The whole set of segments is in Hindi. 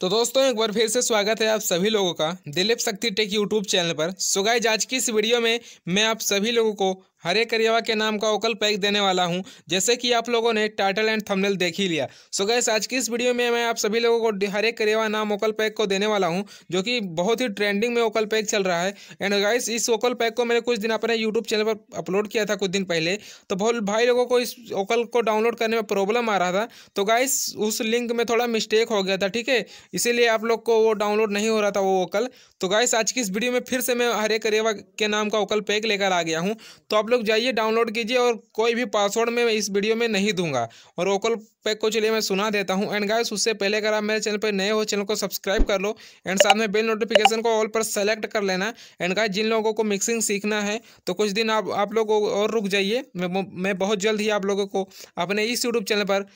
तो दोस्तों एक बार फिर से स्वागत है आप सभी लोगों का दिलीप शक्ति टेक यूट्यूब चैनल पर सुगाई जांच की इस वीडियो में मैं आप सभी लोगों को हरे करियवा के नाम का ओकल पैक देने वाला हूँ जैसे कि आप लोगों ने टाइटल एंड थंबनेल देख ही लिया सो so गैस आज की इस वीडियो में मैं आप सभी लोगों को हरे करियवा नाम ओकल पैक को देने वाला हूँ जो कि बहुत ही ट्रेंडिंग में ओकल पैक चल रहा है एंड गाइस इस ओकल पैक को मैंने कुछ दिन अपने यूट्यूब चैनल पर अपलोड किया था कुछ दिन पहले तो बहुत भाई लोगों को इस ओकल को डाउनलोड करने में प्रॉब्लम आ रहा था तो गाइस उस लिंक में थोड़ा मिस्टेक हो गया था ठीक है इसीलिए आप लोग को वो डाउनलोड नहीं हो रहा था वो ओकल तो गाइस आज की इस वीडियो में फिर से मैं हरे करेवा के नाम का ओकल पैक लेकर आ गया हूँ तो आप लोग लोग जाइए डाउनलोड कीजिए और कोई भी पासवर्ड में इस वीडियो में नहीं दूंगा और ओकल पैक को चलिए मैं सुना देता हूँ एंड गाइस उससे पहले अगर आप मेरे चैनल पर नए हो चैनल को सब्सक्राइब कर लो एंड साथ में बेल नोटिफिकेशन को ऑल पर सेलेक्ट कर लेना एंड गाइस जिन लोगों को मिक्सिंग सीखना है तो कुछ दिन आप आप लोग और रुक जाइए मैं, मैं बहुत जल्द ही आप लोगों को अपने इस यूट्यूब चैनल पर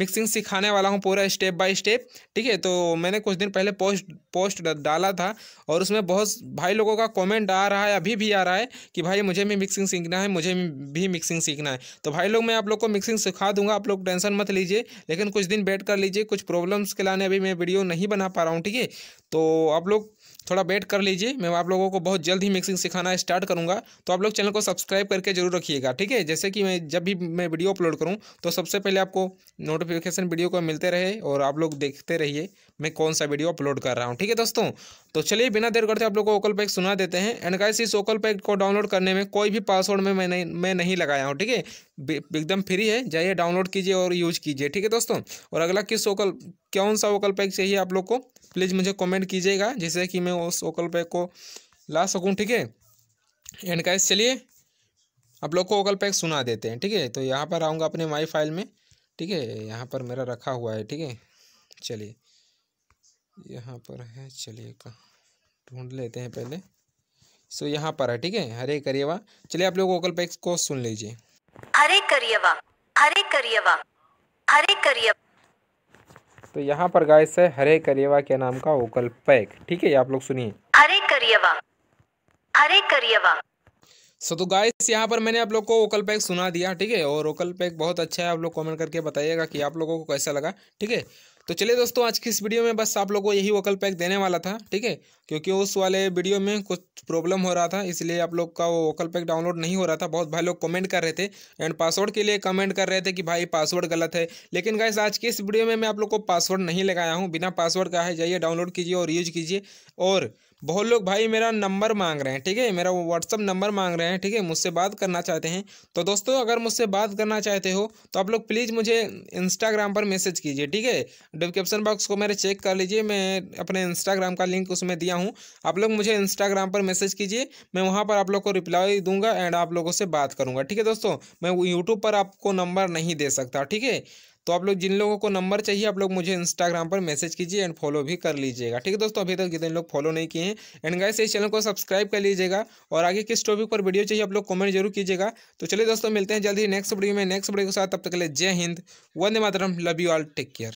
मिक्सिंग सिखाने वाला हूँ पूरा स्टेप बाय स्टेप ठीक है तो मैंने कुछ दिन पहले पोस्ट पोस्ट डाला था और उसमें बहुत भाई लोगों का कमेंट आ रहा है अभी भी आ रहा है कि भाई मुझे भी मिक्सिंग सीखना है मुझे भी मिक्सिंग सीखना है तो भाई लोग मैं आप लोग को मिक्सिंग सिखा दूंगा आप लोग टेंशन मत लीजिए लेकिन कुछ दिन वेट कर लीजिए कुछ प्रॉब्लम्स के लाने अभी मैं वीडियो नहीं बना पा रहा हूँ ठीक है तो आप लोग थोड़ा वेट कर लीजिए मैं आप लोगों को बहुत जल्द ही मिक्सिंग सिखाना स्टार्ट करूँगा तो आप लोग चैनल को सब्सक्राइब करके जरूर रखिएगा ठीक है जैसे कि मैं जब भी मैं वीडियो अपलोड करूँ तो सबसे पहले आपको नोटिफिकेशन वीडियो को मिलते रहे और आप लोग देखते रहिए मैं कौन सा वीडियो अपलोड कर रहा हूँ ठीक है दोस्तों तो चलिए बिना देर करते आप लोग को ओकल पैक सुना देते हैं एंड गाइस इस ओकल पैक को डाउनलोड करने में कोई भी पासवर्ड में मैंने मैं नहीं लगाया हूँ ठीक है एकदम फ्री है जाइए डाउनलोड कीजिए और यूज कीजिए ठीक है दोस्तों और अगला किस वोकल कौन सा वोकल पैक चाहिए आप लोग को प्लीज़ मुझे कमेंट कीजिएगा जिससे कि मैं उस वोकल पैक को ला सकूँ ठीक है एंड कैस चलिए आप लोग को वोकल पैक सुना देते हैं ठीक है तो यहाँ पर आऊँगा अपने माई फाइल में ठीक है यहाँ पर मेरा रखा हुआ है ठीक है चलिए यहाँ पर है चलिए ढूंढ लेते हैं पहले सो यहाँ पर है ठीक है हरे करेवा चलिए आप लोग वोकल पैक को सुन लीजिए हरे करियवा हरे करियवा हरे करियवा तो यहाँ पर गाय से हरे करियवा के नाम का वोकल पैक ठीक है आप लोग सुनिए हरे करियवा हरे करियवा सो तो गाइस यहाँ पर मैंने आप लोग को वोकल पैक सुना दिया ठीक है और वोकल पैक बहुत अच्छा है आप लोग कमेंट करके बताइएगा कि आप लोगों को कैसा लगा ठीक है तो चलिए दोस्तों आज की इस वीडियो में बस आप लोगों को यही वोकल पैक देने वाला था ठीक है क्योंकि उस वाले वीडियो में कुछ प्रॉब्लम हो रहा था इसलिए आप लोग का वो वोकल पैक डाउनलोड नहीं हो रहा था बहुत भाई लोग कमेंट कर रहे थे एंड पासवर्ड के लिए कमेंट कर रहे थे कि भाई पासवर्ड गलत है लेकिन गाइस आज की इस वीडियो में मैं आप लोग को पासवर्ड नहीं लगाया हूँ बिना पासवर्ड का है जाइए डाउनलोड कीजिए और यूज कीजिए और बहुत लोग भाई मेरा नंबर मांग रहे हैं ठीक है मेरा व्हाट्सअप नंबर मांग रहे हैं ठीक है मुझसे बात करना चाहते हैं तो दोस्तों अगर मुझसे बात करना चाहते हो तो आप लोग प्लीज़ मुझे इंस्टाग्राम पर मैसेज कीजिए ठीक है डिस्क्रिप्शन बॉक्स को मेरे चेक कर लीजिए मैं अपने इंस्टाग्राम का लिंक उसमें दिया हूँ आप लोग मुझे इंस्टाग्राम पर मैसेज कीजिए मैं वहाँ पर आप लोग को रिप्लाई दूंगा एंड आप लोगों से बात करूँगा ठीक है दोस्तों मैं यूट्यूब पर आपको नंबर नहीं दे सकता ठीक है तो आप लोग जिन लोगों को नंबर चाहिए आप लोग मुझे इंस्टाग्राम पर मैसेज कीजिए एंड फॉलो भी कर लीजिएगा ठीक है दोस्तों अभी तक जितने लोग फॉलो नहीं किए हैं एंड गाइस इस चैनल को सब्सक्राइब कर लीजिएगा और आगे किस टॉपिक पर वीडियो चाहिए आप लोग कमेंट जरूर कीजिएगा तो चलिए दोस्तों मिलते हैं जल्दी नेक्स्ट वीडियो में नेक्स्ट वीडियो के साथ तब तक के लिए जय हिंद वंदे मातरम love you all take care